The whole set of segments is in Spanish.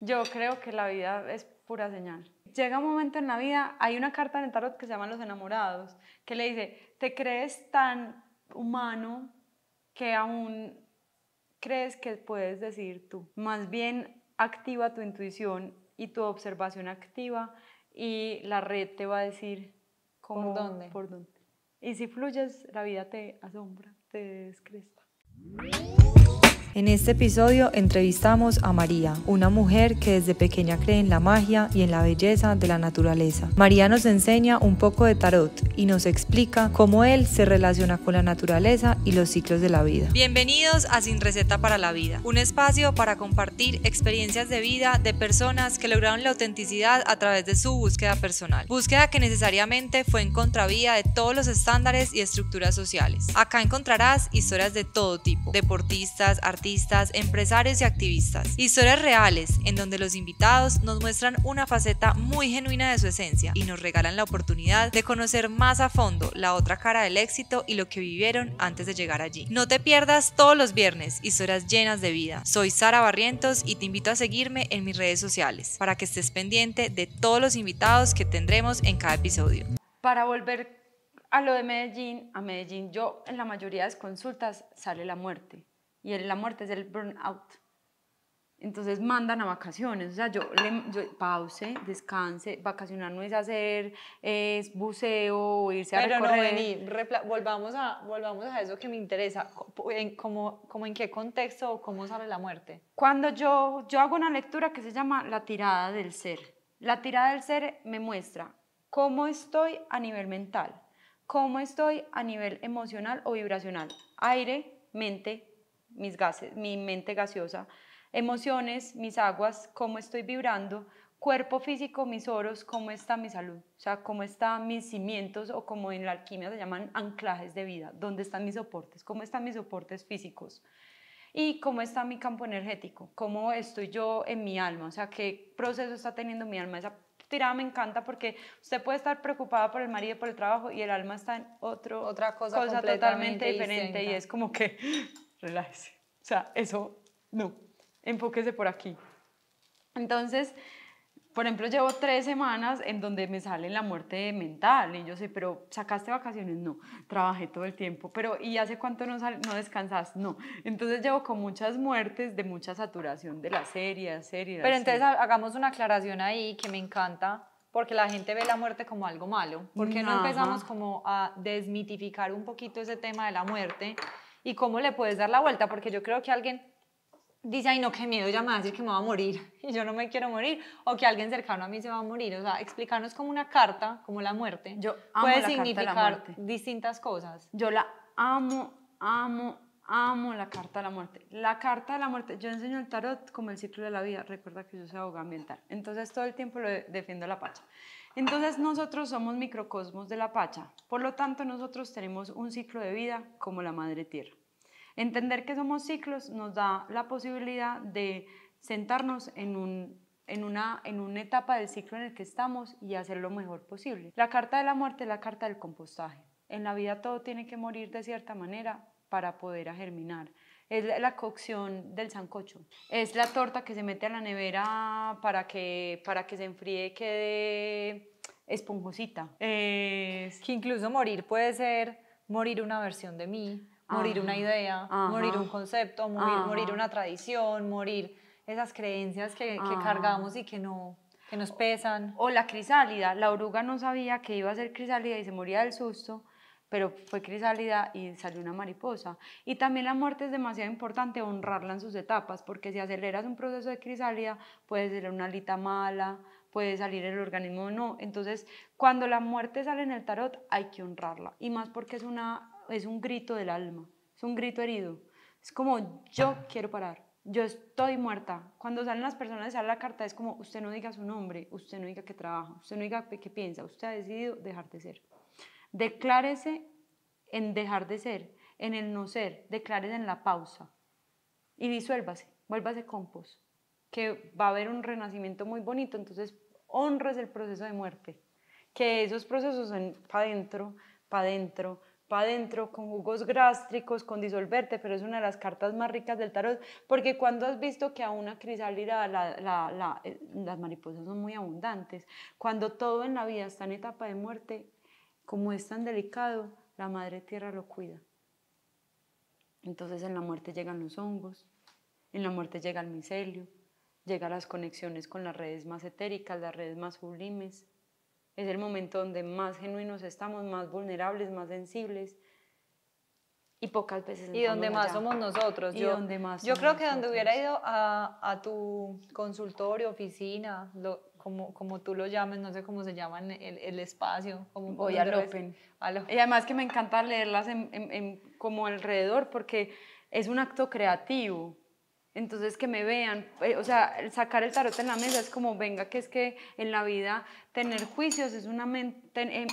Yo creo que la vida es pura señal. Llega un momento en la vida, hay una carta en el tarot que se llama Los enamorados, que le dice, te crees tan humano que aún crees que puedes decir tú. Más bien activa tu intuición y tu observación activa y la red te va a decir cómo, por dónde. Por dónde. Y si fluyes, la vida te asombra, te descresta. En este episodio entrevistamos a María, una mujer que desde pequeña cree en la magia y en la belleza de la naturaleza. María nos enseña un poco de tarot y nos explica cómo él se relaciona con la naturaleza y los ciclos de la vida. Bienvenidos a Sin Receta para la Vida, un espacio para compartir experiencias de vida de personas que lograron la autenticidad a través de su búsqueda personal, búsqueda que necesariamente fue en contravía de todos los estándares y estructuras sociales. Acá encontrarás historias de todo tipo, deportistas, artistas, empresarios y activistas. Historias reales en donde los invitados nos muestran una faceta muy genuina de su esencia y nos regalan la oportunidad de conocer más a fondo la otra cara del éxito y lo que vivieron antes de llegar allí. No te pierdas todos los viernes historias llenas de vida. Soy Sara Barrientos y te invito a seguirme en mis redes sociales para que estés pendiente de todos los invitados que tendremos en cada episodio. Para volver a lo de Medellín, a Medellín yo en la mayoría de las consultas sale la muerte y la muerte es el burnout. Entonces mandan a vacaciones, o sea, yo, le, pause, descanse, vacacionar no es hacer, es buceo, irse a recorrer. Pero no, vení, volvamos a, volvamos a eso que me interesa, en, como, cómo en qué contexto o cómo sale la muerte. Cuando yo, yo hago una lectura que se llama La tirada del ser. La tirada del ser me muestra cómo estoy a nivel mental, cómo estoy a nivel emocional o vibracional, aire, mente, mis gases, mi mente gaseosa, emociones, mis aguas, cómo estoy vibrando, cuerpo físico, mis oros, cómo está mi salud, o sea, cómo están mis cimientos o como en la alquimia se llaman anclajes de vida, dónde están mis soportes, cómo están mis soportes físicos y cómo está mi campo energético, cómo estoy yo en mi alma, o sea, qué proceso está teniendo mi alma. Esa tirada me encanta porque usted puede estar preocupada por el marido, por el trabajo y el alma está en otro, otra cosa, totalmente diferente y es como que relájese. O sea, eso no, enfóquese por aquí. Entonces, por ejemplo, llevo tres semanas en donde me sale la muerte mental y yo sé, pero ¿sacaste vacaciones? No, trabajé todo el tiempo, pero ¿y hace cuánto no, no descansas? No. Entonces llevo con muchas muertes de mucha saturación de la serie, serie. pero entonces hagamos una aclaración ahí que me encanta, porque la gente ve la muerte como algo malo, porque no empezamos como a desmitificar un poquito ese tema de la muerte y cómo le puedes dar la vuelta, porque yo creo que alguien dice, ay no, qué miedo, ya me va a decir que me va a morir y yo no me quiero morir, o que alguien cercano a mí se va a morir. O sea, explicarnos como una carta, como la muerte, yo puede la significar distintas cosas. Yo la amo, amo, amo la carta de la muerte. La carta de la muerte, yo enseño el tarot como el ciclo de la vida, recuerda que yo soy abogada ambiental, entonces todo el tiempo lo defiendo la pacha. Entonces nosotros somos microcosmos de la Pacha, por lo tanto nosotros tenemos un ciclo de vida como la Madre Tierra. Entender que somos ciclos nos da la posibilidad de sentarnos en, una, una etapa del ciclo en el que estamos y hacer lo mejor posible. La carta de la muerte es la carta del compostaje. En la vida todo tiene que morir de cierta manera para poder germinar es la cocción del sancocho. Es la torta que se mete a la nevera para que, para que se enfríe y quede esponjosita. Es... Que incluso morir puede ser morir una versión de mí, morir una ah, idea, morir un concepto, morir, una tradición, morir esas creencias que, ah. cargamos y que no que nos pesan. O la crisálida, la oruga no sabía que iba a ser crisálida y se moría del susto, pero fue crisálida y salió una mariposa. Y también la muerte es demasiado importante honrarla en sus etapas, porque si aceleras un proceso de crisálida, puede ser una alita mala, puede salir el organismo o no. Entonces, cuando la muerte sale en el tarot, hay que honrarla, y más porque es, una, es un grito del alma, es un grito herido. Es como, yo quiero parar, yo estoy muerta. Cuando salen las personas, sale la carta, es como, usted no diga su nombre, usted no diga que trabaja, usted no diga qué piensa, usted ha decidido dejar de ser. Declárese en dejar de ser, en el no ser, declárese en la pausa y disuélvase, vuélvase compost, que va a haber un renacimiento muy bonito, entonces honres el proceso de muerte, que esos procesos son para adentro, para adentro, para adentro, con jugos gástricos, con disolverte, pero es una de las cartas más ricas del tarot, porque cuando has visto que a una crisálida eh, las mariposas son muy abundantes, cuando todo en la vida está en etapa de muerte, como es tan delicado, la madre tierra lo cuida. Entonces en la muerte llegan los hongos, en la muerte llega el micelio, llegan las conexiones con las redes más etéricas, las redes más sublimes. Es el momento donde más genuinos estamos, más vulnerables, más sensibles y pocas veces. Y donde más somos nosotros. Y yo, donde más yo creo que donde hubiera ido a, a tu consultorio, oficina, lo, como, como tú lo llames, no sé cómo se llaman el, el espacio. Como Voy a open. Y además que me encanta leerlas en, como alrededor porque es un acto creativo. Entonces que me vean, eh, o sea, sacar el tarot en la mesa es como, venga, que es que en la vida tener juicios es una em,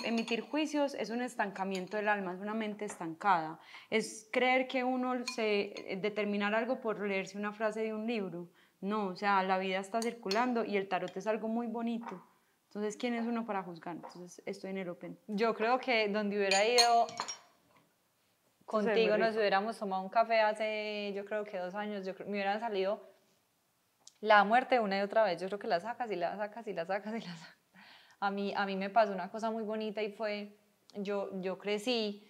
emitir juicios es un estancamiento del alma, es una mente estancada. Es creer que uno se eh, determinar algo por leerse una frase de un libro. No, o sea, la vida está circulando y el tarot es algo muy bonito. Entonces, ¿quién es uno para juzgar? Entonces, estoy en el open. Yo creo que donde hubiera ido contigo, nos hubiéramos tomado un café hace, yo creo que dos años, yo me hubieran salido la muerte una y otra vez. Yo creo que la sacas y la sacas y la sacas y la sacas. A mí, a mí me pasó una cosa muy bonita y fue, yo, yo crecí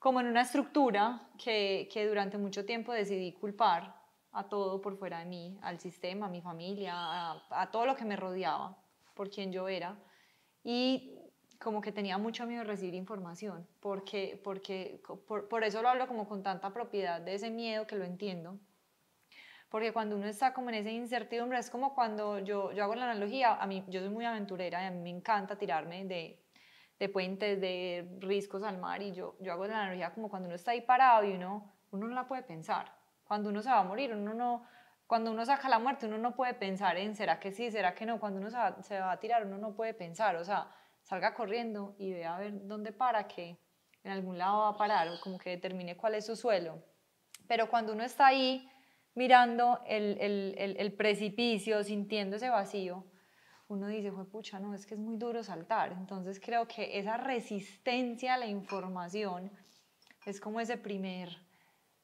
como en una estructura que, que durante mucho tiempo decidí culpar a todo por fuera de mí, al sistema, a mi familia, a, todo lo que me rodeaba, por quien yo era. Y como que tenía mucho miedo de recibir información, porque, porque por, eso lo hablo como con tanta propiedad de ese miedo que lo entiendo, porque cuando uno está como en esa incertidumbre, es como cuando yo, yo hago la analogía, a mí, yo soy muy aventurera y a mí me encanta tirarme de, de puentes, de riscos al mar, y yo, yo hago la analogía como cuando uno está ahí parado y uno, uno no la puede pensar, cuando uno se va a morir, uno no, cuando uno saca la muerte, uno no puede pensar en será que sí, será que no. Cuando uno se va, a tirar, uno no puede pensar. O sea, salga corriendo y vea a ver dónde para, que en algún lado va a parar, o como que determine cuál es su suelo. Pero cuando uno está ahí mirando el, el, el, precipicio, sintiendo ese vacío, uno dice, pucha, no, es que es muy duro saltar. Entonces creo que esa resistencia a la información es como ese primer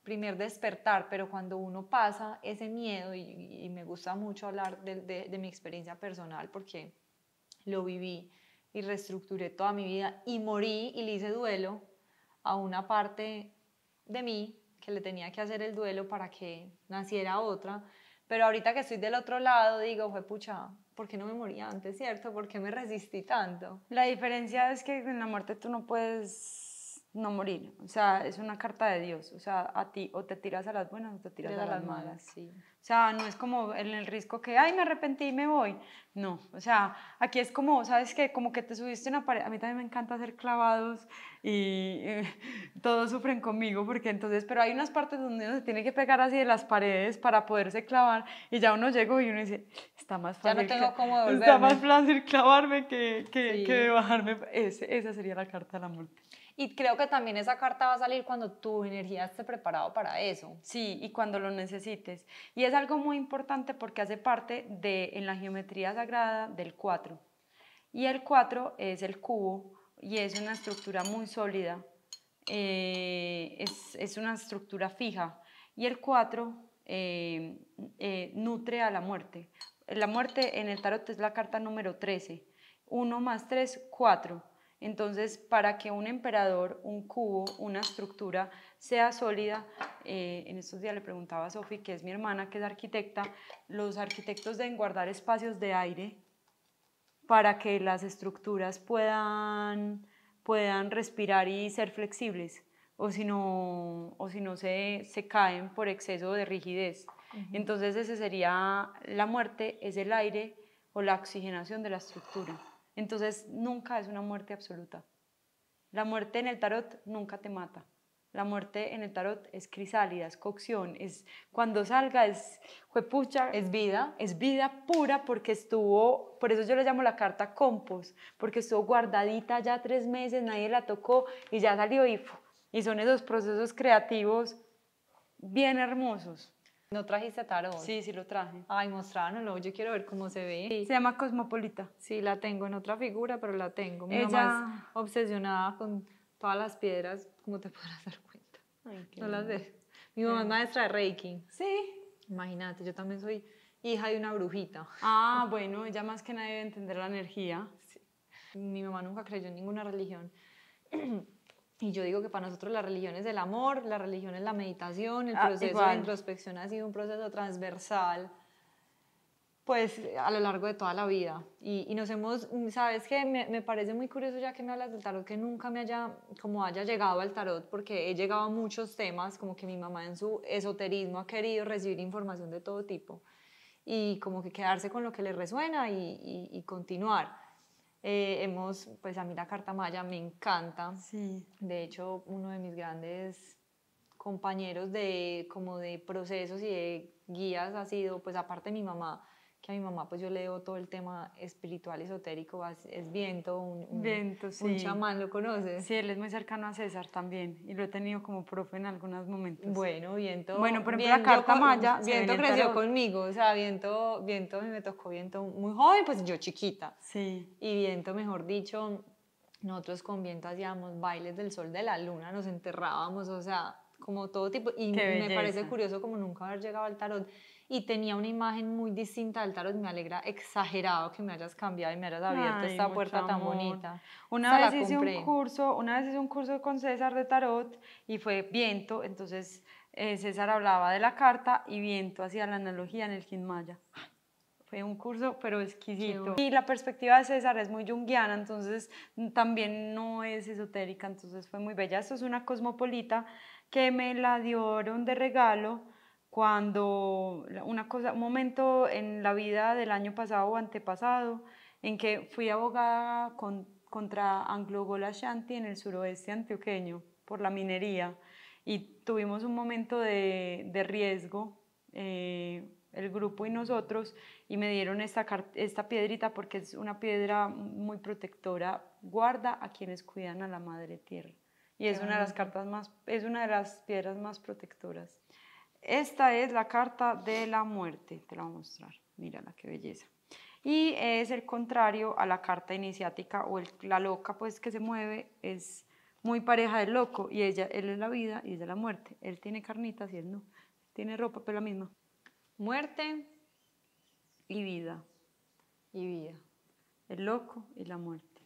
primer despertar, pero cuando uno pasa ese miedo, y, me gusta mucho hablar de, mi experiencia personal porque lo viví y reestructuré toda mi vida y morí y le hice duelo a una parte de mí que le tenía que hacer el duelo para que naciera otra. Pero ahorita que estoy del otro lado, digo, fue pucha, ¿por qué no me moría antes, cierto? ¿Por qué me resistí tanto? La diferencia es que en la muerte tú no puedes no morir. O sea, es una carta de Dios. O sea, a ti o te tiras a las buenas o te tiras a, las malas. sí. O sea, no es como en el riesgo que, ay, me arrepentí y me voy. No, o sea, aquí es como, ¿sabes qué? Como que te subiste una pared. A mí también me encanta hacer clavados y eh, todos sufren conmigo porque entonces, pero hay unas partes donde uno se tiene que pegar así de las paredes para poderse clavar y ya uno llega y uno dice, está más fácil. Ya no tengo Está más fácil clavarme que, que, bajarme. esa sería la carta de la muerte. Y creo que también esa carta va a salir cuando tu energía esté preparado para eso. Sí, y cuando lo necesites. Y es algo muy importante porque hace parte de, en la geometría sagrada del 4. Y el 4 es el cubo y es una estructura muy sólida. Eh, es, es, una estructura fija. Y el 4 eh, eh, nutre a la muerte. La muerte en el tarot es la carta número 13. 1 más 3, 4 entonces, para que un emperador, un cubo, una estructura sea sólida, eh, en estos días le preguntaba a Sofi, que es mi hermana, que es arquitecta, los arquitectos deben guardar espacios de aire para que las estructuras puedan, respirar y ser flexibles, o si no, se, caen por exceso de rigidez. Entonces, esa sería la muerte, es el aire o la oxigenación de la estructura. Entonces nunca es una muerte absoluta. La muerte en el tarot nunca te mata. La muerte en el tarot es crisálida, es cocción, es cuando salga, es juepucha, es vida, es vida pura porque estuvo, por eso yo le llamo la carta compost, porque estuvo guardadita ya tres meses, nadie la tocó y ya salió IFO. Y son esos procesos creativos bien hermosos. ¿No trajiste tarot? Sí, sí lo traje. Ay, mostránoslo, yo quiero ver cómo se ve. Se llama Cosmopolita. Sí, la tengo en otra figura, pero la tengo. Mi Ella... es obsesionada con todas las piedras, como te podrás dar cuenta. no las ve. Mi mamá es maestra de Reiki. Sí. Imagínate, yo también soy hija de una brujita. Ah, bueno, ella más que nadie debe entender la energía. Mi mamá nunca creyó en ninguna religión. Y yo digo que para nosotros la religión es el amor, la religión es la meditación, el ah, proceso de introspección ha sido un proceso transversal, pues a lo largo de toda la vida. Y, y nos hemos, sabes que me, me, parece muy curioso ya que me hablas del tarot, que nunca me haya, como haya llegado al tarot, porque he llegado a muchos temas, como que mi mamá en su esoterismo ha querido recibir información de todo tipo y como que quedarse con lo que le resuena y, y, y continuar eh, hemos, pues a mí la carta maya me encanta. Sí. De hecho, uno de mis grandes compañeros de como de procesos y de guías ha sido, pues aparte mi mamá, que a mi mamá pues yo leo todo el tema espiritual, esotérico, es viento, un, un, chamán, ¿lo conoces? Sí, él es muy cercano a César también y lo he tenido como profe en algunos momentos. Bueno, viento. Bueno, por ejemplo, viento, carta maya. Viento creció conmigo, o sea, viento, viento me tocó viento muy joven, pues yo chiquita. Sí. Y viento, mejor dicho, nosotros con viento hacíamos bailes del sol de la luna, nos enterrábamos, o sea, como todo tipo. Y me parece curioso como nunca haber llegado al tarot y tenía una imagen muy distinta del tarot. Me alegra exagerado que me hayas cambiado y me hayas abierto esta puerta tan bonita. Una vez hice un curso, una vez hice un curso con César de tarot y fue viento, entonces eh, César hablaba de la carta y viento hacía la analogía en el Kin Fue un curso, pero exquisito. Y la perspectiva de César es muy junguiana, entonces mm, también no es esotérica, entonces fue muy bella. Esto es una cosmopolita que me la dieron de regalo cuando una cosa, un momento en la vida del año pasado o antepasado, en que fui abogada contra anglo golashanti en el suroeste antioqueño por la minería y tuvimos un momento de, de riesgo, eh, el grupo y nosotros, y me dieron esta, esta piedrita porque es una piedra muy protectora, guarda a quienes cuidan a la madre tierra. Y es una de las cartas más, es una de las piedras más protectoras. Esta es la carta de la muerte, te la voy a mostrar, mírala, qué belleza. Y es el contrario a la carta iniciática o la loca, pues que se mueve, es muy pareja del loco y ella, él es la vida y ella la muerte. Él tiene carnitas y él no. Tiene ropa, pero la misma. Muerte y vida. Y vida. El loco y la muerte.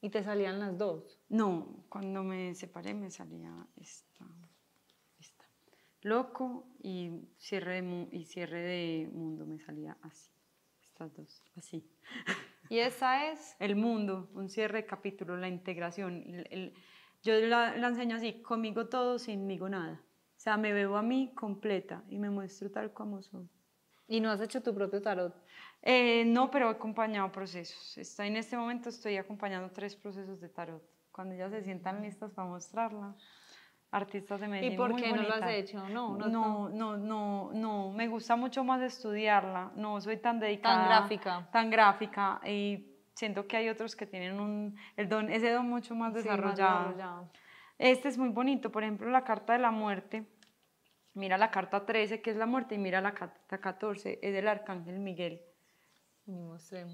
¿Y te salían las dos? No, cuando me separé me salía esta loco y cierre, de, y cierre de mundo me salía así, estas dos, así. Y esa es el mundo, un cierre de capítulo, la integración. yo la, enseño así, conmigo todo, sinmigo nada. O sea, me veo a mí completa y me muestro tal como soy. ¿Y no has hecho tu propio tarot? Eh, no, pero he acompañado procesos. Está, en este momento estoy acompañando tres procesos de tarot. Cuando ya se sientan mm. listas para mostrarla artistas de Medellín. ¿Y por qué no lo has hecho? No no, no no, me gusta mucho más estudiarla, no soy tan dedicada. Tan gráfica. Tan gráfica y siento que hay otros que tienen un, el don, ese don mucho más desarrollado. más desarrollado. Este es muy bonito, por ejemplo, la carta de la muerte. Mira la carta 13, que es la muerte, y mira la carta 14, es del arcángel Miguel.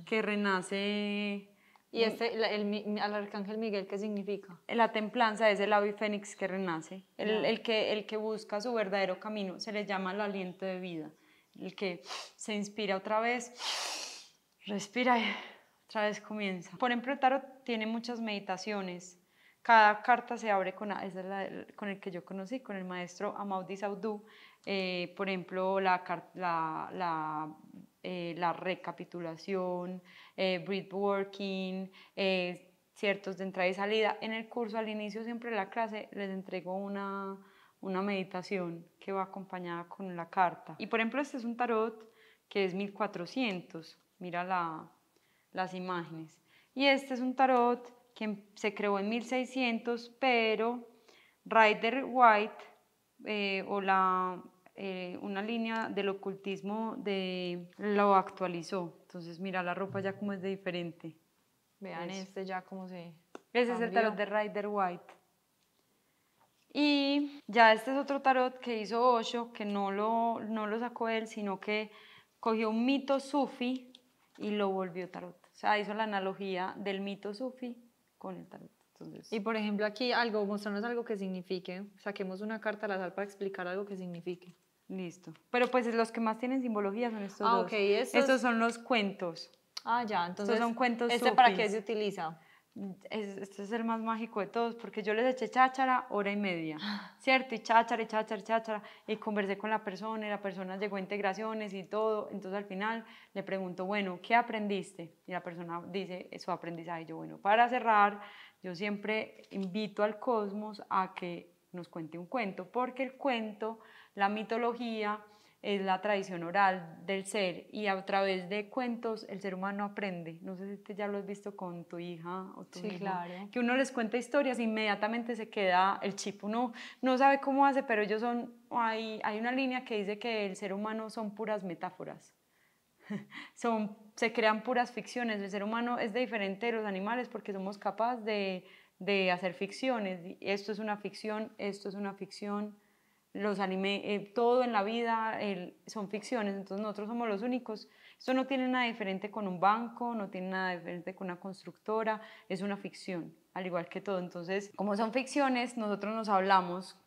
Que renace y este, el, al arcángel Miguel, ¿qué significa? La templanza es el ave fénix que renace, el, el, que, el que busca su verdadero camino, se le llama el aliento de vida, el que se inspira otra vez, respira y otra vez comienza. Por ejemplo, el tarot tiene muchas meditaciones, cada carta se abre con, esa es la, con el que yo conocí, con el maestro Amaudi Saudú, eh, por ejemplo, la, la, la eh, la recapitulación, eh, working, eh, ciertos de entrada y salida. En el curso, al inicio siempre de la clase, les entrego una, una meditación que va acompañada con la carta. Y por ejemplo, este es un tarot que es 1400, mira la, las imágenes. Y este es un tarot que em, se creó en 1600, pero Rider White eh, o la eh, una línea del ocultismo de lo actualizó. Entonces mira la ropa ya como es de diferente. Vean este ya como se... Ese es el tarot de Rider White. Y ya este es otro tarot que hizo Osho, que no lo, no lo sacó él, sino que cogió un mito sufi y lo volvió tarot. O sea, hizo la analogía del mito sufi con el tarot. y por ejemplo aquí algo, mostrarnos algo que signifique. Saquemos una carta al azar para explicar algo que signifique. Listo. Pero pues los que más tienen simbología son estos ah, dos. estos... son los cuentos. Ah, ya, entonces. Estos son cuentos ¿Este para qué se utiliza? Es, este es el más mágico de todos, porque yo les eché cháchara hora y media, ¿cierto? Y cháchara, y cháchara, y cháchara, y conversé con la persona, y la persona llegó a integraciones y todo. Entonces al final le pregunto, bueno, ¿qué aprendiste? Y la persona dice su aprendizaje. Y yo, bueno, para cerrar, yo siempre invito al cosmos a que nos cuente un cuento, porque el cuento la mitología es la tradición oral del ser y a través de cuentos el ser humano aprende. No sé si ya lo has visto con tu hija o tu sí, claro. que uno les cuenta historias e inmediatamente se queda el chip. Uno no sabe cómo hace, pero ellos son, hay, hay una línea que dice que el ser humano son puras metáforas. son, se crean puras ficciones. El ser humano es de diferente de los animales porque somos capaces de, de hacer ficciones. Esto es una ficción, esto es una ficción los anime, eh, todo en la vida son ficciones, entonces nosotros somos los únicos. Esto no tiene nada diferente con un banco, no tiene nada diferente con una constructora, es una ficción, al igual que todo. Entonces, como son ficciones, nosotros nos hablamos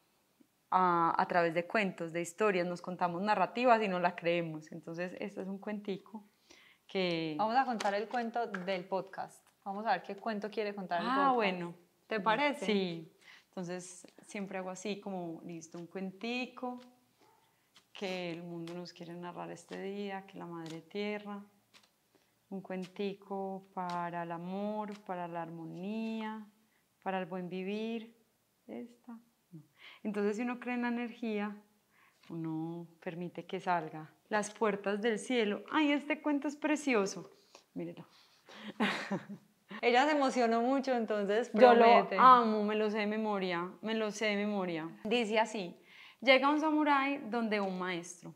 ah, a, través de cuentos, de historias, nos contamos narrativas y no las creemos. Entonces, esto es un cuentico que... Vamos a contar el cuento del podcast. Vamos a ver qué cuento quiere contar el ah, podcast. Ah, bueno. ¿Te parece? Sí. Entonces siempre hago así como, listo, un cuentico que el mundo nos quiere narrar este día, que la Madre Tierra, un cuentico para el amor, para la armonía, para el buen vivir. Entonces si uno cree en la energía, uno permite que salga. Las puertas del cielo. Ay, este cuento es precioso. Mírelo. Ella se emocionó mucho, entonces promete. Yo lo amo, me lo sé de memoria, me lo sé de memoria. Dice así, llega un samurái donde un maestro.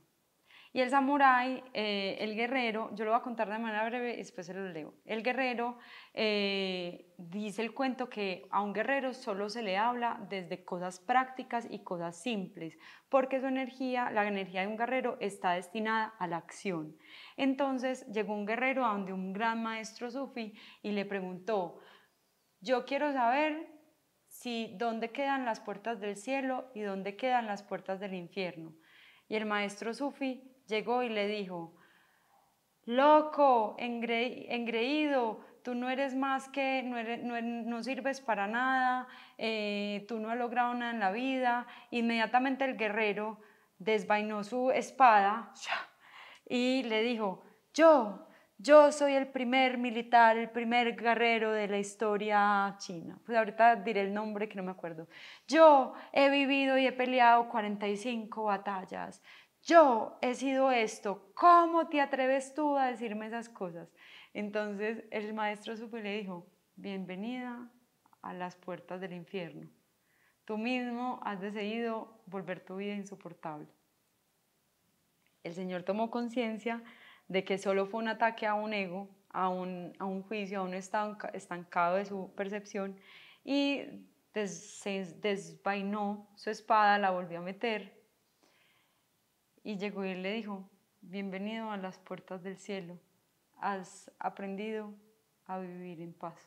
Y el samurái, eh, el guerrero, yo lo voy a contar de manera breve y después se lo leo. El guerrero eh, dice el cuento que a un guerrero solo se le habla desde cosas prácticas y cosas simples, porque su energía, la energía de un guerrero está destinada a la acción. Entonces llegó un guerrero a donde un gran maestro sufi y le preguntó, yo quiero saber si dónde quedan las puertas del cielo y dónde quedan las puertas del infierno. Y el maestro sufi llegó y le dijo, Loco, engreído, tú no eres más que, no, sirves para nada, eh, tú no has logrado nada en la vida. Inmediatamente el guerrero desvainó su espada y le dijo, yo, yo soy el primer militar, el primer guerrero de la historia china. Pues ahorita diré el nombre que no me acuerdo. Yo he vivido y he peleado 45 batallas yo he sido esto, ¿cómo te atreves tú a decirme esas cosas? Entonces el maestro supo y le dijo, bienvenida a las puertas del infierno. Tú mismo has decidido volver tu vida insoportable. El Señor tomó conciencia de que solo fue un ataque a un ego, a un, juicio, a un estancado de su percepción y des, se desvainó su espada, la volvió a meter y llegó y le dijo, bienvenido a las puertas del cielo, has aprendido a vivir en paz,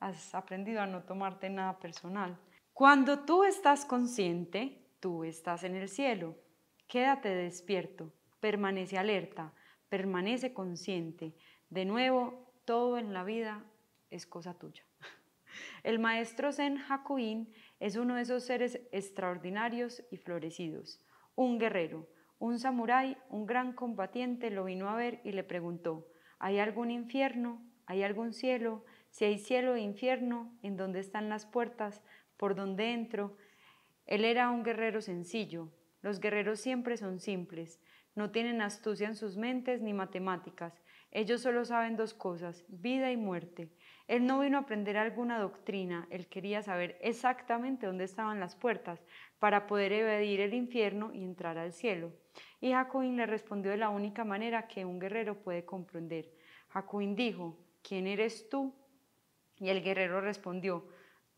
has aprendido a no tomarte nada personal. Cuando tú estás consciente, tú estás en el cielo, quédate despierto, permanece alerta, permanece consciente. De nuevo, todo en la vida es cosa tuya. El maestro Zen Hakuin es uno de esos seres extraordinarios y florecidos, un guerrero, un samurái, un gran combatiente, lo vino a ver y le preguntó, ¿hay algún infierno? ¿Hay algún cielo? Si hay cielo e infierno, ¿en dónde están las puertas? ¿Por dónde entro? Él era un guerrero sencillo. Los guerreros siempre son simples. No tienen astucia en sus mentes ni matemáticas. Ellos solo saben dos cosas, vida y muerte. Él no vino a aprender alguna doctrina, él quería saber exactamente dónde estaban las puertas para poder evadir el infierno y entrar al cielo. Y Hakuin le respondió de la única manera que un guerrero puede comprender. Hakuin dijo, ¿quién eres tú? Y el guerrero respondió,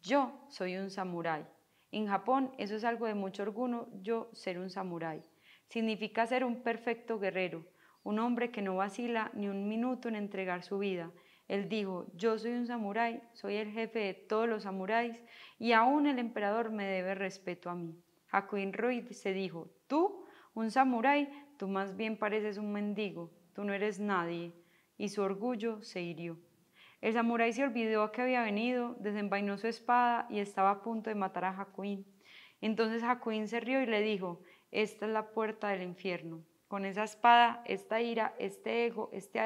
yo soy un samurái. En Japón eso es algo de mucho orgullo, yo ser un samurái. Significa ser un perfecto guerrero, un hombre que no vacila ni un minuto en entregar su vida él dijo, yo soy un samurái, soy el jefe de todos los samuráis y aún el emperador me debe respeto a mí. Hakuin Roy se dijo, tú, un samurái, tú más bien pareces un mendigo, tú no eres nadie. Y su orgullo se hirió. El samurái se olvidó a que había venido, desenvainó su espada y estaba a punto de matar a Hakuin. Entonces Hakuin se rió y le dijo, esta es la puerta del infierno. Con esa espada, esta ira, este ego, este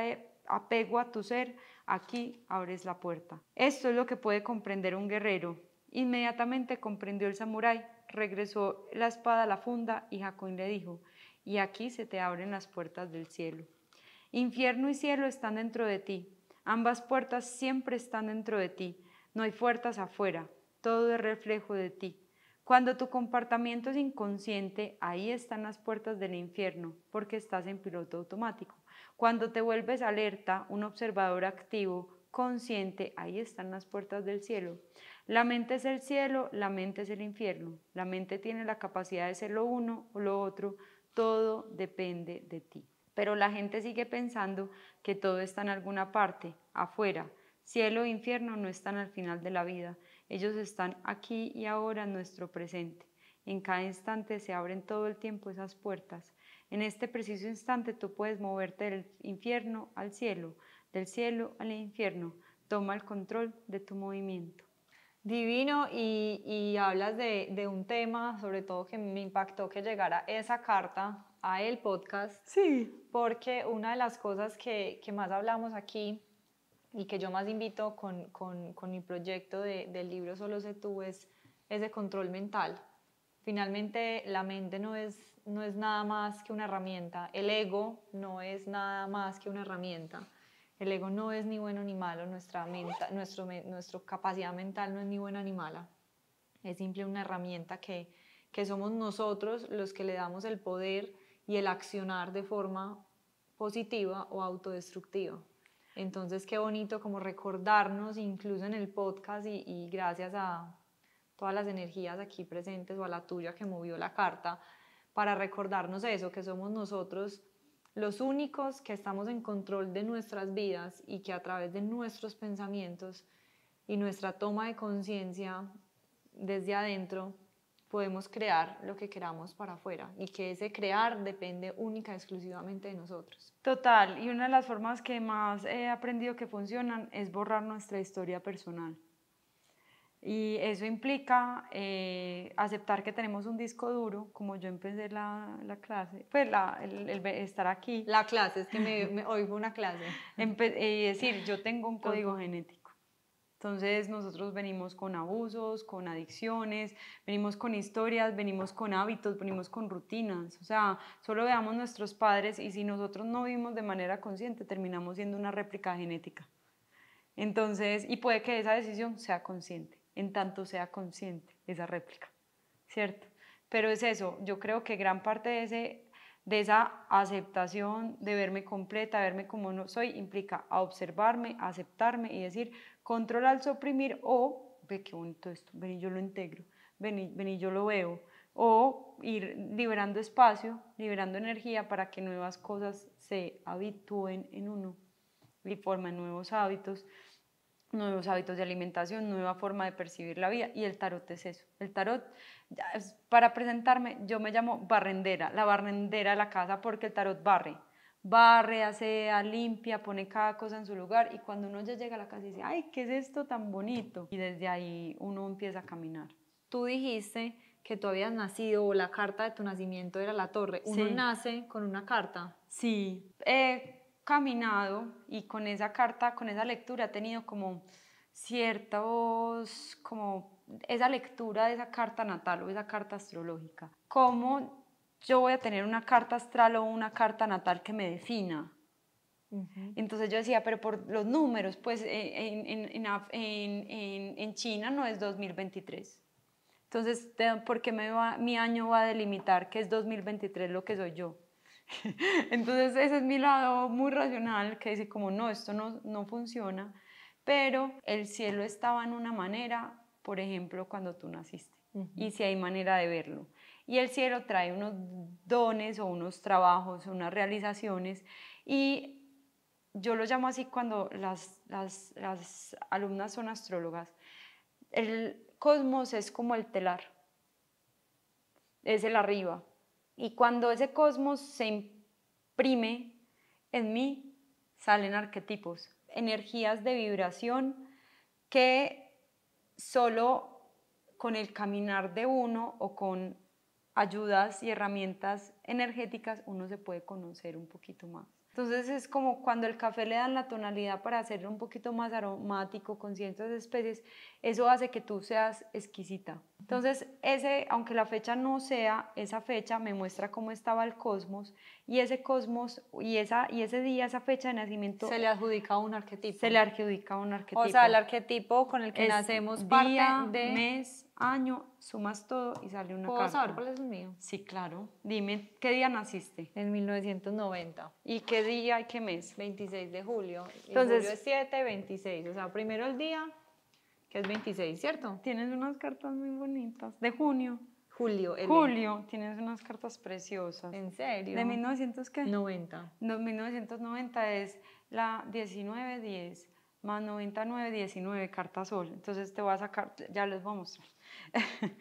apego a tu ser, aquí abres la puerta. Esto es lo que puede comprender un guerrero. Inmediatamente comprendió el samurái, regresó la espada a la funda y Hakuin le dijo, y aquí se te abren las puertas del cielo. Infierno y cielo están dentro de ti, ambas puertas siempre están dentro de ti, no hay puertas afuera, todo es reflejo de ti. Cuando tu comportamiento es inconsciente, ahí están las puertas del infierno, porque estás en piloto automático. Cuando te vuelves alerta, un observador activo, consciente, ahí están las puertas del cielo. La mente es el cielo, la mente es el infierno. La mente tiene la capacidad de ser lo uno o lo otro, todo depende de ti. Pero la gente sigue pensando que todo está en alguna parte, afuera. Cielo e infierno no están al final de la vida, ellos están aquí y ahora en nuestro presente. En cada instante se abren todo el tiempo esas puertas. En este preciso instante tú puedes moverte del infierno al cielo, del cielo al infierno. Toma el control de tu movimiento. Divino, y, hablas de, un tema, sobre todo que me impactó que llegara esa carta a el podcast. Sí. Porque una de las cosas que, que más hablamos aquí y que yo más invito con, mi proyecto del libro Solo sé tú es de control mental. Finalmente la mente no es, no es nada más que una herramienta, el ego no es nada más que una herramienta. El ego no es ni bueno ni malo, nuestra, nuestro, nuestra capacidad mental no es ni buena ni mala. Es simple una herramienta que somos nosotros los que le damos el poder y el accionar de forma positiva o autodestructiva. Entonces, qué bonito como recordarnos, incluso en el podcast, y, gracias a todas las energías aquí presentes o a la tuya que movió la carta, para recordarnos eso, que somos nosotros los únicos que estamos en control de nuestras vidas y que a través de nuestros pensamientos y nuestra toma de conciencia desde adentro podemos crear lo que queramos para afuera y que ese crear depende única y exclusivamente de nosotros. Total, y una de las formas que más he aprendido que funcionan es borrar nuestra historia personal. Y eso implica eh, aceptar que tenemos un disco duro, como yo empecé la, la clase, pues la, el, estar aquí. La clase, es que me, hoy fue una clase. Eh, y decir, yo tengo un código genético entonces nosotros venimos con abusos, con adicciones, venimos con historias, venimos con hábitos, venimos con rutinas. O sea, solo veamos nuestros padres y si nosotros no vivimos de manera consciente, terminamos siendo una réplica genética. Entonces, y puede que esa decisión sea consciente, en tanto sea consciente esa réplica, ¿cierto? Pero es eso, yo creo que gran parte de, ese, de esa aceptación, de verme completa, verme como no soy, implica observarme, aceptarme y decir, Control al suprimir o, ve qué bonito esto, ven y yo lo integro, ven ven yo lo veo. O ir liberando espacio, liberando energía para que nuevas cosas se habitúen en uno y formen nuevos hábitos nuevos hábitos de alimentación, nueva forma de percibir la vida y el tarot es eso. El tarot, para presentarme, yo me llamo barrendera, la barrendera de la casa porque el tarot barre barre, hace, limpia, pone cada cosa en su lugar y cuando uno ya llega a la casa dice, ay, ¿qué es esto tan bonito? Y desde ahí uno empieza a caminar. Tú dijiste que tú habías nacido o la carta de tu nacimiento era la torre. Uno nace con una carta. Sí, he caminado y con esa carta, con esa lectura he tenido como cierta ciertos, como esa lectura de esa carta natal o esa carta astrológica. ¿Cómo...? yo voy a tener una carta astral o una carta natal que me defina. Entonces yo decía, pero por los números, pues eh, en, China no es 2023. Entonces, ¿por qué me mi año va a delimitar que es 2023 lo que soy yo? Entonces, ese es mi lado muy racional que dice como, no, esto no, funciona, pero el cielo estaba en una manera, por ejemplo, cuando tú naciste, y si hay manera de verlo y el cielo trae unos dones o unos trabajos, unas realizaciones y yo lo llamo así cuando las, las, las alumnas son astrólogas. El cosmos es como el telar, es el arriba. Y cuando ese cosmos se imprime en mí, salen arquetipos, energías de vibración que solo con el caminar de uno o con ayudas y herramientas energéticas, uno se puede conocer un poquito más. Entonces es como cuando el café le dan la tonalidad para hacerlo un poquito más aromático con ciertas especies, eso hace que tú seas exquisita. Entonces ese, aunque la fecha no sea esa fecha, me muestra cómo estaba el cosmos y ese cosmos y, esa, y ese día, esa fecha de nacimiento... Se le adjudica un arquetipo. Se le adjudica un arquetipo. O sea, el arquetipo con el que nacemos parte día, mes, año, sumas todo y sale una ¿Puedo carta. saber cuál es el mío? Sí, claro. Dime, ¿qué día naciste? En 1990. ¿Y qué día y qué mes? 26 de julio. Entonces, julio es 7, 26. O sea, primero el día, que es 26, ¿cierto? Tienes unas cartas muy bonitas. De junio. Julio. Julio, tienes unas cartas preciosas. ¿En serio? ¿De 1990 qué? 90. 1990 es la 1910 más 99, 19 cartas sol. Entonces te voy a sacar, ya les voy a mostrar.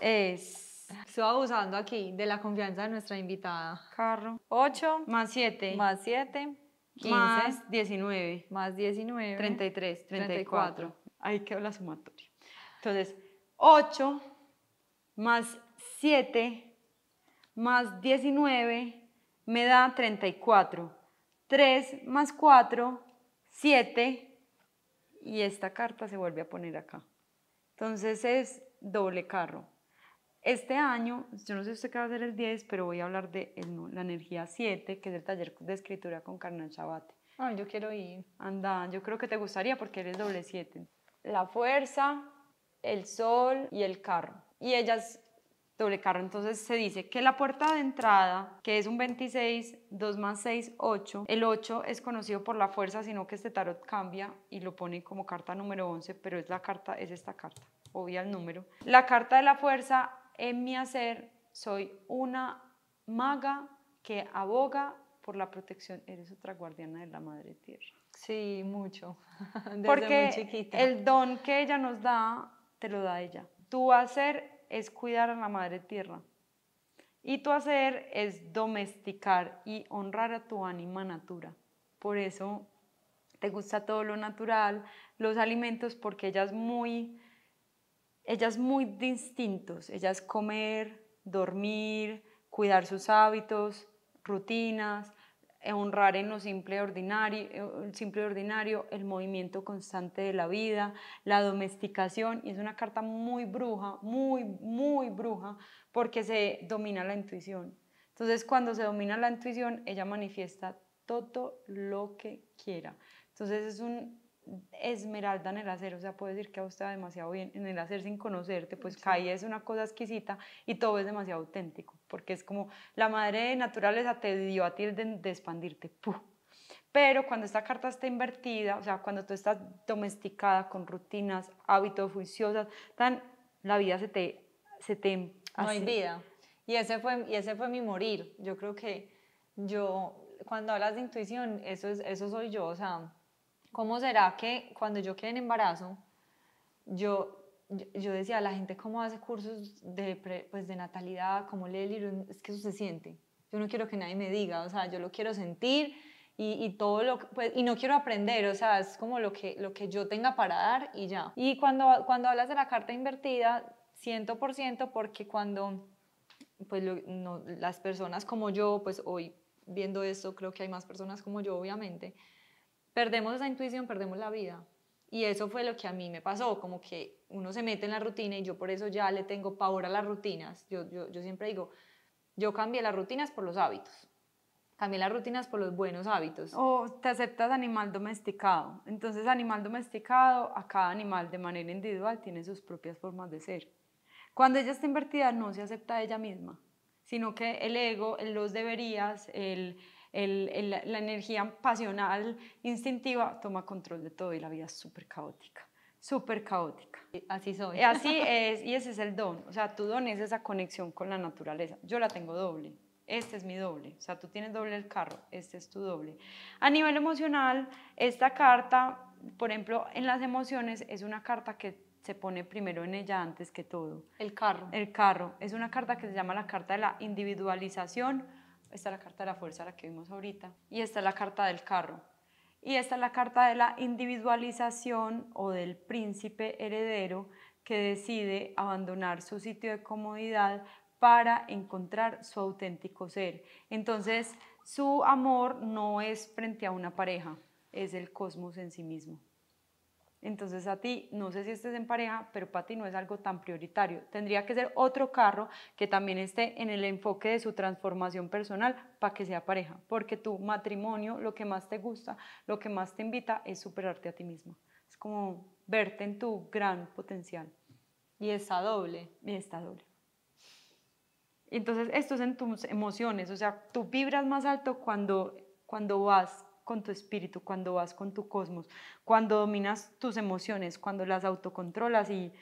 es... Estoy abusando aquí de la confianza de nuestra invitada. Carro. 8. Más 7. Más 7. 15. Más 19. Más 19. 33. 34. 34. Ahí quedó la sumatoria. Entonces, 8 más 7 más 19 me da 34. 3 más 4, 7. Y esta carta se vuelve a poner acá. Entonces es doble carro. Este año, yo no sé si usted qué va a hacer el 10, pero voy a hablar de la energía 7, que es el taller de escritura con Carnal Chabate. Ay, yo quiero ir. Anda, yo creo que te gustaría porque eres doble 7. La fuerza, el sol y el carro. Y ellas doble carro. Entonces se dice que la puerta de entrada, que es un 26, 2 más 6, 8, el 8 es conocido por la fuerza, sino que este tarot cambia y lo pone como carta número 11, pero es la carta, es esta carta obvia el número. La carta de la fuerza, en mi hacer, soy una maga que aboga por la protección. Eres otra guardiana de la madre tierra. Sí, mucho. Desde Porque muy chiquita. el don que ella nos da, te lo da ella. Tu hacer es cuidar a la madre tierra. Y tu hacer es domesticar y honrar a tu ánima natura. Por eso te gusta todo lo natural, los alimentos, porque ella es muy ellas muy distintos, ellas comer, dormir, cuidar sus hábitos, rutinas, eh, honrar en lo simple ordinario, el eh, simple ordinario, el movimiento constante de la vida, la domesticación, y es una carta muy bruja, muy, muy bruja, porque se domina la intuición. Entonces, cuando se domina la intuición, ella manifiesta todo lo que quiera. Entonces, es un esmeralda en el hacer, o sea, puedo decir que a usted va demasiado bien en el hacer sin conocerte, pues cae es una cosa exquisita y todo es demasiado auténtico, porque es como la madre de naturaleza te dio a ti el de, expandirte, ¡puh! Pero cuando esta carta está invertida, o sea, cuando tú estás domesticada con rutinas, hábitos juiciosas, tan, la vida se te... Se te hace. no hay vida. Y ese, fue, y ese fue mi morir. Yo creo que yo, cuando hablas de intuición, eso, es, eso soy yo, o sea ¿Cómo será que cuando yo quedé en embarazo, yo, yo decía, la gente cómo hace cursos de, pues, de natalidad, cómo lee es que eso se siente. Yo no quiero que nadie me diga, o sea, yo lo quiero sentir y, y todo lo pues, y no quiero aprender, o sea, es como lo que, lo que yo tenga para dar y ya. Y cuando, cuando hablas de la carta invertida, 100% porque cuando pues las personas como yo, pues hoy viendo esto creo que hay más personas como yo obviamente, perdemos esa intuición, perdemos la vida. Y eso fue lo que a mí me pasó, como que uno se mete en la rutina y yo por eso ya le tengo pavor a las rutinas. Yo, siempre digo, yo cambié las rutinas por los hábitos. Cambié las rutinas por los buenos hábitos. O te aceptas animal domesticado. Entonces, animal domesticado, a cada animal de manera individual tiene sus propias formas de ser. Cuando ella está invertida, no se acepta ella misma, sino que el ego, los deberías, el la energía pasional, instintiva, toma control de todo y la vida es súper caótica, súper caótica. Eh, así soy. Eh, así es, y ese es el don. O sea, tu don es esa conexión con la naturaleza. Yo la tengo doble. Este es mi doble, o sea, tú tienes doble el carro, este es tu doble. A nivel emocional, esta carta, por ejemplo, en las emociones es una carta que se pone primero en ella antes que todo. El carro. El carro. Es una carta que se llama la carta de la individualización esta es la carta de la fuerza, la que vimos ahorita. Y esta es la carta del carro. Y esta es la carta de la individualización o del príncipe heredero que decide abandonar su sitio de comodidad para encontrar su auténtico ser. Entonces, su amor no es frente a una pareja, es el cosmos en sí mismo. Entonces a ti, no sé si estés en pareja, pero para ti no es algo tan prioritario. Tendría que ser otro carro que también esté en el enfoque de su transformación personal para que sea pareja, porque tu matrimonio, lo que más te gusta, lo que más te invita es superarte a ti mismo. Es como verte en tu gran potencial. Y está doble. Y está doble. Entonces, esto es en tus emociones, o sea, tú vibras más alto cuando, cuando vas con tu espíritu, cuando vas con tu cosmos, cuando dominas tus emociones, cuando las autocontrolas y,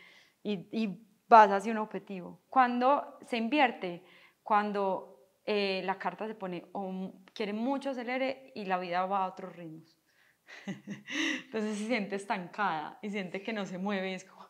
vas hacia un objetivo. Cuando se invierte, cuando eh, la carta se pone o quiere mucho acelere y la vida va a otros ritmos. Entonces se siente estancada y siente que no se mueve y es como,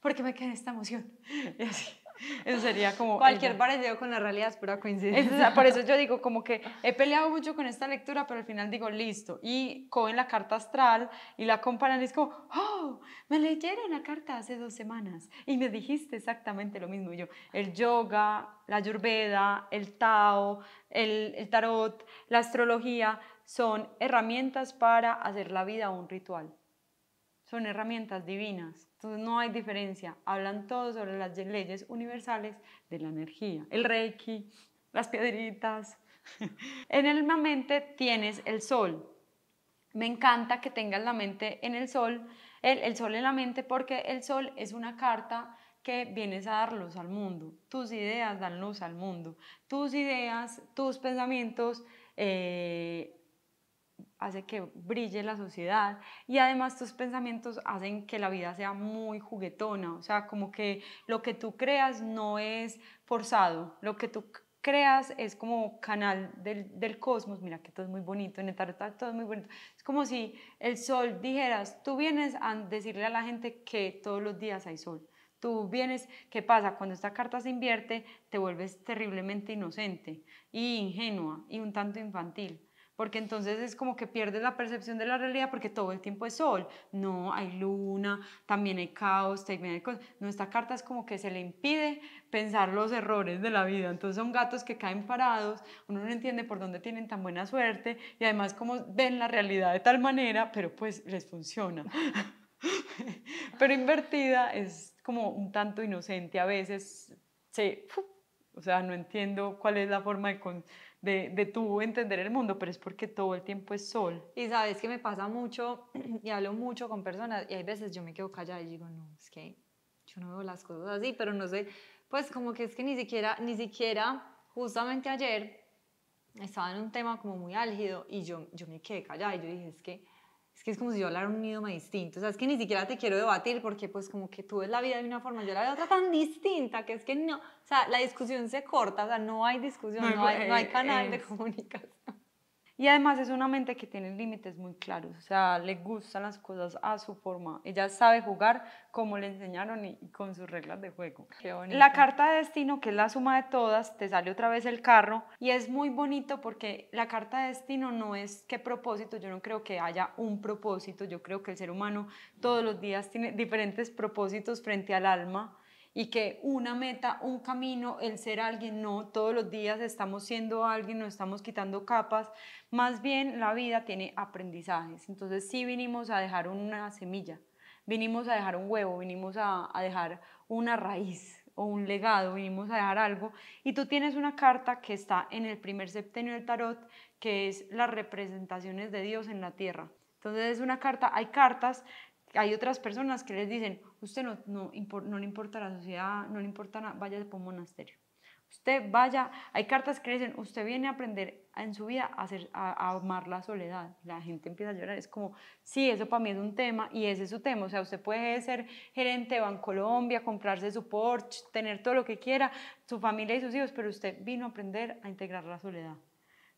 ¿por qué me queda esta emoción? Y así. Eso sería como... Cualquier ella. parecido con la realidad es pura coincidencia. por eso yo digo como que he peleado mucho con esta lectura, pero al final digo, listo. Y cogen la carta astral y la comparan y es como, oh, me leyeron la carta hace dos semanas y me dijiste exactamente lo mismo. yo, el yoga, la yurveda, el tao, el tarot, la astrología, son herramientas para hacer la vida un ritual. Son herramientas divinas entonces no hay diferencia, hablan todos sobre las leyes universales de la energía, el reiki, las piedritas. en el mente tienes el sol. Me encanta que tengas la mente en el sol, el, sol en la mente, porque el sol es una carta que vienes a dar luz al mundo. Tus ideas dan luz al mundo. Tus ideas, tus pensamientos eh, hace que brille la sociedad y además tus pensamientos hacen que la vida sea muy juguetona, o sea, como que lo que tú creas no es forzado, lo que tú creas es como canal del, cosmos, mira que todo es muy bonito, en el tarot todo es muy bonito, es como si el sol dijeras, tú vienes a decirle a la gente que todos los días hay sol, tú vienes, ¿qué pasa? Cuando esta carta se invierte, te vuelves terriblemente inocente y ingenua y un tanto infantil porque entonces es como que pierdes la percepción de la realidad porque todo el tiempo es sol, no hay luna, también hay caos, también hay cosas. Nuestra carta es como que se le impide pensar los errores de la vida, entonces son gatos que caen parados, uno no entiende por dónde tienen tan buena suerte y además como ven la realidad de tal manera, pero pues les funciona. pero invertida es como un tanto inocente a veces, se, o sea, no entiendo cuál es la forma de de, de tú entender el mundo, pero es porque todo el tiempo es sol. Y sabes que me pasa mucho y hablo mucho con personas y hay veces yo me quedo callada y digo, no, es que yo no veo las cosas así, pero no sé, pues como que es que ni siquiera, ni siquiera, justamente ayer estaba en un tema como muy álgido y yo, yo me quedé callada y yo dije, es que que es como si yo hablara un idioma distinto. O sea, es que ni siquiera te quiero debatir porque pues como que tú ves la vida de una forma, yo la veo otra tan distinta que es que no, o sea, la discusión se corta, o sea, no hay discusión, no, hay, eh, canal de eh. comunicación. Y además es una mente que tiene límites muy claros, o sea, le gustan las cosas a su forma. Ella sabe jugar como le enseñaron y, con sus reglas de juego. La carta de destino, que es la suma de todas, te sale otra vez el carro y es muy bonito porque la carta de destino no es qué propósito, yo no creo que haya un propósito, yo creo que el ser humano todos los días tiene diferentes propósitos frente al alma y que una meta, un camino, el ser alguien, no, todos los días estamos siendo alguien, no estamos quitando capas, más bien la vida tiene aprendizajes, entonces sí vinimos a dejar una semilla, vinimos a dejar un huevo, vinimos a, a dejar una raíz o un legado, vinimos a dejar algo, y tú tienes una carta que está en el primer septenio del tarot, que es las representaciones de Dios en la tierra. Entonces es una carta, hay cartas hay otras personas que les dicen, usted no, no, no le importa la sociedad, no le importa nada, vaya por un monasterio. Usted vaya, hay cartas que dicen, usted viene a aprender en su vida a, hacer, a, a, amar la soledad. La gente empieza a llorar, es como, sí, eso para mí es un tema y ese es su tema. O sea, usted puede ser gerente de Bancolombia, comprarse su Porsche, tener todo lo que quiera, su familia y sus hijos, pero usted vino a aprender a integrar la soledad.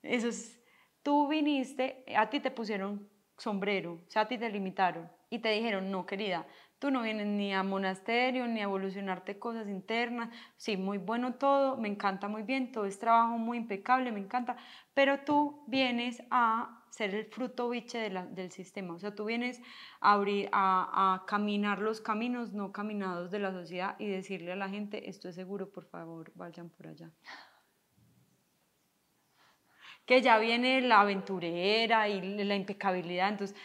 Eso es, tú viniste, a ti te pusieron sombrero, o sea, a ti te limitaron y te dijeron, no querida, tú no vienes ni a monasterio, ni a evolucionarte cosas internas, sí, muy bueno todo, me encanta muy bien, todo es trabajo muy impecable, me encanta, pero tú vienes a ser el fruto biche del sistema, o sea, tú vienes a a, a caminar los caminos no caminados de la sociedad y decirle a la gente, esto es seguro, por favor, vayan por allá que ya viene la aventurera y la impecabilidad, entonces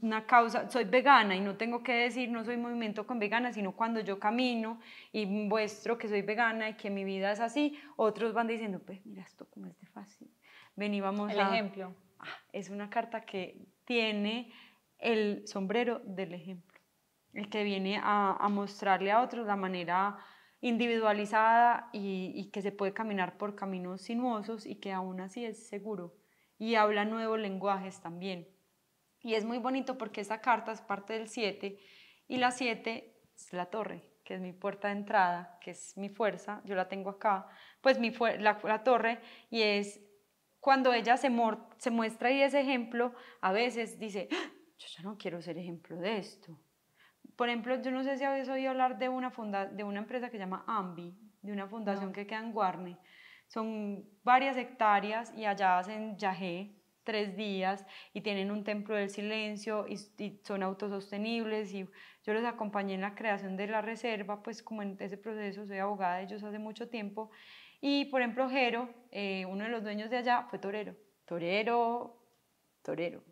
una causa, soy vegana y no tengo que decir no soy movimiento con vegana, sino cuando yo camino y vuestro que soy vegana y que mi vida es así, otros van diciendo, pues mira esto como es de fácil. Vení, vamos El ejemplo. Ah, es una carta que tiene el sombrero del ejemplo, el que viene a, mostrarle a otros la manera individualizada y, que se puede caminar por caminos sinuosos y que aún así es seguro. Y habla nuevos lenguajes también. Y es muy bonito porque esa carta es parte del 7 y la 7 es la torre, que es mi puerta de entrada, que es mi fuerza, yo la tengo acá, pues mi la, la, torre y es cuando ella se, se muestra y ese ejemplo, a veces dice, ah, yo ya no quiero ser ejemplo de esto. Por ejemplo, yo no sé si habéis oído hablar de una, funda de una empresa que se llama Ambi, de una fundación que queda en Guarne. Son varias hectáreas y allá hacen yagé, tres días y tienen un templo del silencio y, son autosostenibles y yo los acompañé en la creación de la reserva, pues como en ese proceso soy abogada de ellos hace mucho tiempo y por ejemplo Jero, eh, uno de los dueños de allá fue torero, torero, torero.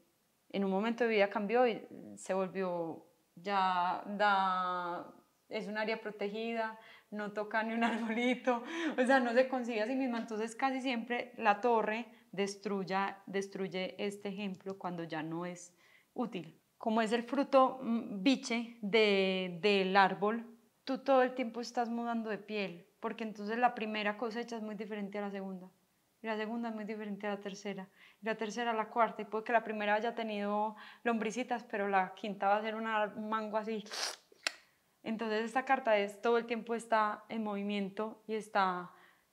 En un momento de vida cambió y se volvió ya da es un área protegida, no toca ni un arbolito, o sea, no se consigue a sí misma. Entonces, casi siempre la torre destruya, destruye este ejemplo cuando ya no es útil. Como es el fruto mm, biche de, del árbol, tú todo el tiempo estás mudando de piel, porque entonces la primera cosecha es muy diferente a la segunda, y la segunda es muy diferente a la tercera, y la tercera a la cuarta, y puede que la primera haya tenido lombricitas, pero la quinta va a ser una, un mango así. Entonces esta carta es todo el tiempo está en movimiento y está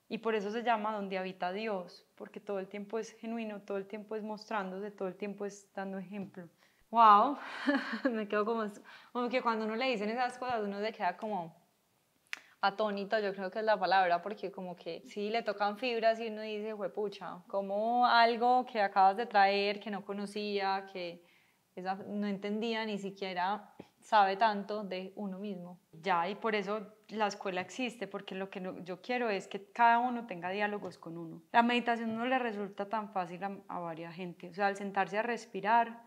y por eso se llama donde habita Dios, porque todo el tiempo es genuino, todo el tiempo es mostrándose, todo el tiempo es dando ejemplo. ¡Wow! me quedo como, como que cuando uno le dicen esas cosas, uno se queda como atónito, yo creo que es la palabra, porque como que sí le tocan fibras y uno dice, pucha, como algo que acabas de traer, que no conocía, que no entendía ni siquiera sabe tanto de uno mismo. Ya, y por eso la escuela existe, porque lo que yo quiero es que cada uno tenga diálogos con uno. La meditación no le resulta tan fácil a, varias gente, o sea, al sentarse a respirar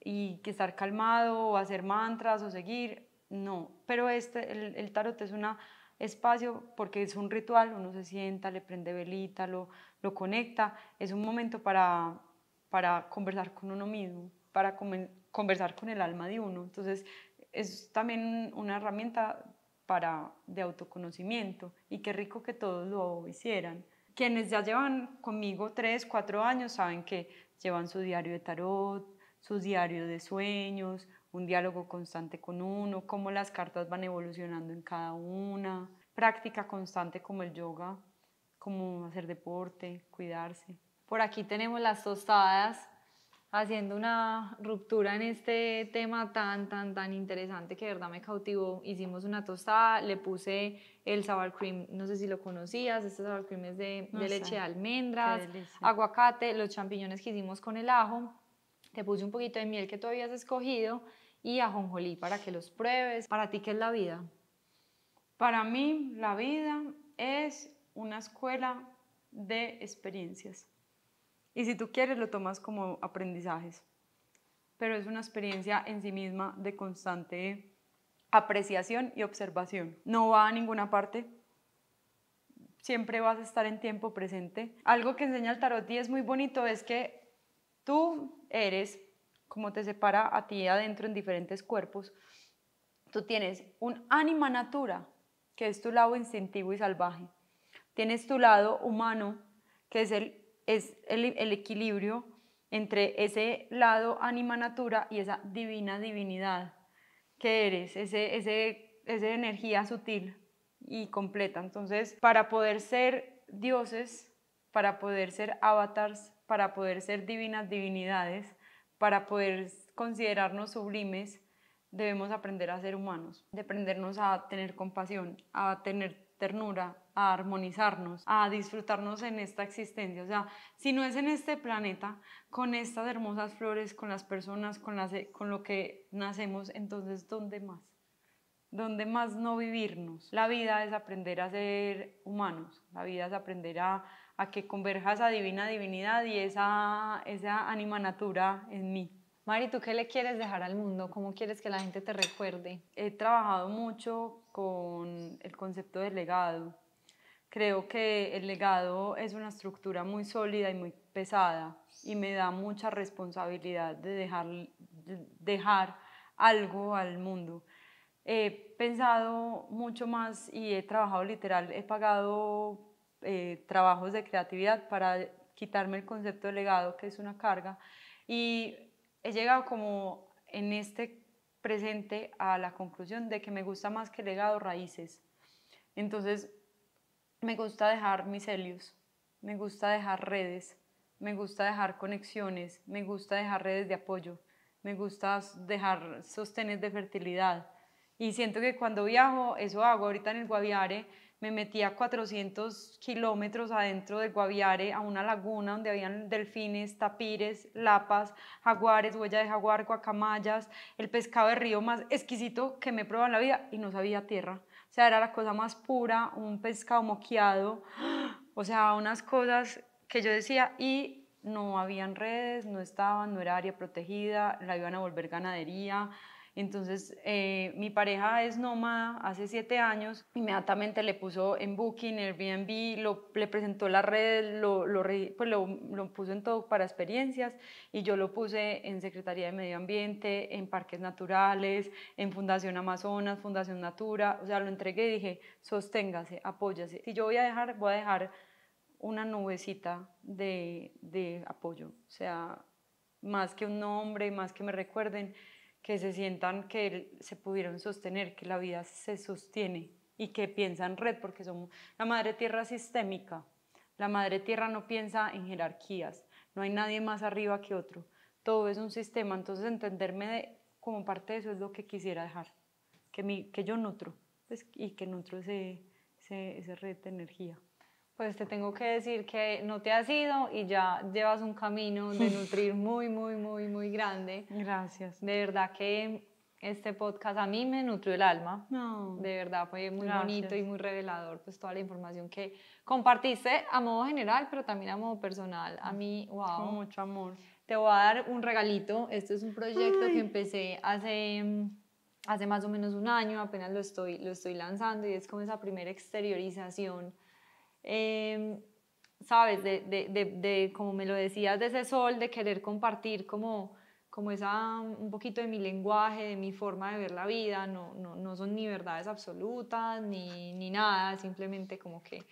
y que estar calmado o hacer mantras o seguir, no, pero este, el, tarot es un espacio porque es un ritual, uno se sienta, le prende velita, lo, lo conecta, es un momento para, para conversar con uno mismo, para comer conversar con el alma de uno. Entonces, es también una herramienta para, de autoconocimiento y qué rico que todos lo hicieran. Quienes ya llevan conmigo tres, cuatro años saben que llevan su diario de tarot, su diario de sueños, un diálogo constante con uno, cómo las cartas van evolucionando en cada una, práctica constante como el yoga, como hacer deporte, cuidarse. Por aquí tenemos las tostadas haciendo una ruptura en este tema tan, tan, tan interesante que de verdad me cautivó. Hicimos una tostada, le puse el sour cream, no sé si lo conocías, este sour cream es de, de leche de almendras, aguacate, los champiñones que hicimos con el ajo, te puse un poquito de miel que tú habías escogido y ajonjolí para que los pruebes. ¿Para ti qué es la vida? Para mí la vida es una escuela de experiencias. Y si tú quieres, lo tomas como aprendizajes. Pero es una experiencia en sí misma de constante apreciación y observación. No va a ninguna parte. Siempre vas a estar en tiempo presente. Algo que enseña el tarot y es muy bonito es que tú eres, como te separa a ti adentro en diferentes cuerpos, tú tienes un ánima natura, que es tu lado instintivo y salvaje. Tienes tu lado humano, que es el es el, equilibrio entre ese lado anima natura y esa divina divinidad que eres, ese, ese, esa energía sutil y completa. Entonces, para poder ser dioses, para poder ser avatars, para poder ser divinas divinidades, para poder considerarnos sublimes, debemos aprender a ser humanos, de aprendernos a tener compasión, a tener ternura, a armonizarnos, a disfrutarnos en esta existencia. O sea, si no es en este planeta, con estas hermosas flores, con las personas, con, las, con lo que nacemos, entonces, ¿dónde más? ¿Dónde más no vivirnos? La vida es aprender a ser humanos, la vida es aprender a, a que converja esa divina divinidad y esa, esa anima natura en mí. Mari, ¿tú qué le quieres dejar al mundo? ¿Cómo quieres que la gente te recuerde? He trabajado mucho con el concepto de legado. Creo que el legado es una estructura muy sólida y muy pesada y me da mucha responsabilidad de dejar, dejar algo al mundo. He pensado mucho más y he trabajado literal, he pagado eh, trabajos de creatividad para quitarme el concepto de legado, que es una carga, y he llegado como en este presente a la conclusión de que me gusta más que legado raíces. Entonces, me gusta dejar micelios, me gusta dejar redes, me gusta dejar conexiones, me gusta dejar redes de apoyo, me gusta dejar sostenes de fertilidad. Y siento que cuando viajo, eso hago ahorita en el Guaviare, me metía 400 kilómetros adentro del Guaviare a una laguna donde habían delfines, tapires, lapas, jaguares, huella de jaguar, guacamayas, el pescado de río más exquisito que me he en la vida y no sabía tierra. O sea, era la cosa más pura, un pescado moqueado, o sea, unas cosas que yo decía y no habían redes, no estaban, no era área protegida, la iban a volver ganadería. Entonces, eh, mi pareja es nómada hace siete años, inmediatamente le puso en Booking, Airbnb, lo, le presentó la red, lo, lo, pues lo, puso en todo para experiencias y yo lo puse en Secretaría de Medio Ambiente, en Parques Naturales, en Fundación Amazonas, Fundación Natura, o sea, lo entregué y dije, sosténgase, apóyase. Si yo voy a dejar, voy a dejar una nubecita de, de apoyo, o sea, más que un nombre, más que me recuerden, que se sientan que se pudieron sostener, que la vida se sostiene y que piensan red, porque somos la madre tierra sistémica. La madre tierra no piensa en jerarquías, no hay nadie más arriba que otro. Todo es un sistema, entonces entenderme como parte de eso es lo que quisiera dejar, que, mi, que yo nutro pues, y que nutro ese, ese, esa red de energía pues te tengo que decir que no te has ido y ya llevas un camino de nutrir muy, muy, muy, muy grande. Gracias. De verdad que este podcast a mí me nutrió el alma. No. De verdad fue muy bonito y muy revelador, pues toda la información que compartiste a modo general, pero también a modo personal. A mí, wow. Con mucho amor. Te voy a dar un regalito. Este es un proyecto que empecé hace, hace más o menos un año, apenas lo estoy, lo estoy lanzando y es como esa primera exteriorización Em, sabes, de, como me lo decías, de ese sol, de querer compartir como, como un poquito de mi lenguaje, de mi forma de ver la vida, no, son ni verdades absolutas, ni, ni nada, simplemente como que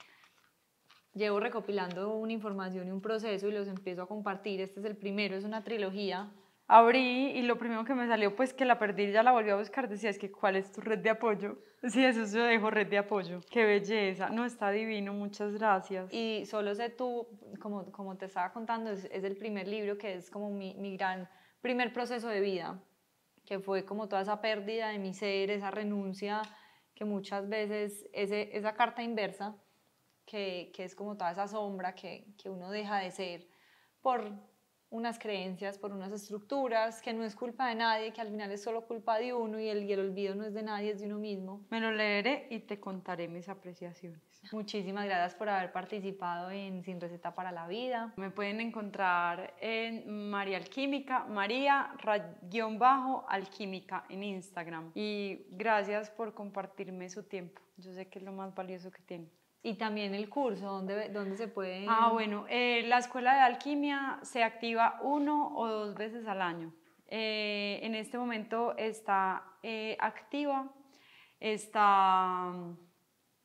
llevo recopilando una información y un proceso y los empiezo a compartir. Este es el primero, es una trilogía abrí y lo primero que me salió, pues que la perdí, ya la volví a buscar, decía, es que ¿cuál es tu red de apoyo? Sí, eso yo dejo red de apoyo. Qué belleza. No, está divino, muchas gracias. Y solo sé tú, como, como te estaba contando, es, el primer libro que es como mi, gran primer proceso de vida, que fue como toda esa pérdida de mi ser, esa renuncia, que muchas veces ese, esa carta inversa, que, es como toda esa sombra que, que uno deja de ser por unas creencias, por unas estructuras, que no es culpa de nadie, que al final es solo culpa de uno y el, el olvido no es de nadie, es de uno mismo. Me lo leeré y te contaré mis apreciaciones. Muchísimas gracias por haber participado en Sin Receta para la Vida. Me pueden encontrar en María Alquímica, María-alquímica en Instagram. Y gracias por compartirme su tiempo. Yo sé que es lo más valioso que tiene. Y también el curso, ¿dónde, se puede...? Ah, bueno, eh, la Escuela de Alquimia se activa uno o dos veces al año. Eh, en este momento está eh, activa, está,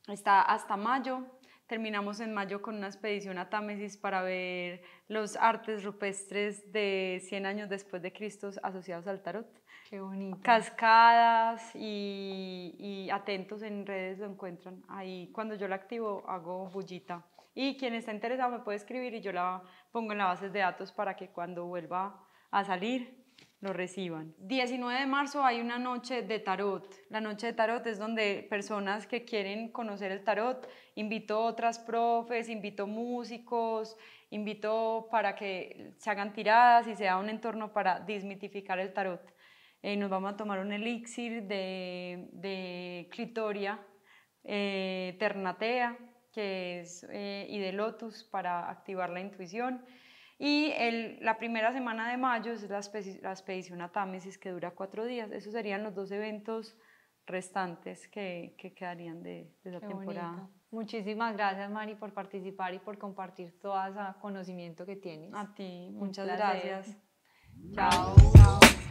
está hasta mayo, Terminamos en mayo con una expedición a Támesis para ver los artes rupestres de 100 años después de Cristo asociados al tarot. Qué bonito. Cascadas y, atentos en redes lo encuentran. Ahí cuando yo la activo hago bullita. Y quien está interesado me puede escribir y yo la pongo en la base de datos para que cuando vuelva a salir lo reciban. 19 de marzo hay una noche de tarot. La noche de tarot es donde personas que quieren conocer el tarot, invito otras profes, invito músicos, invito para que se hagan tiradas y sea un entorno para desmitificar el tarot. Eh, nos vamos a tomar un elixir de, de clitoria eh, ternatea, que eh, y de lotus para activar la intuición. Y el, la primera semana de mayo es la, la expedición a Támesis que dura cuatro días. Esos serían los dos eventos restantes que, que quedarían de, de esa temporada. Muchísimas gracias, Mari, por participar y por compartir todo ese conocimiento que tienes. A ti, muchas gracias. Chao.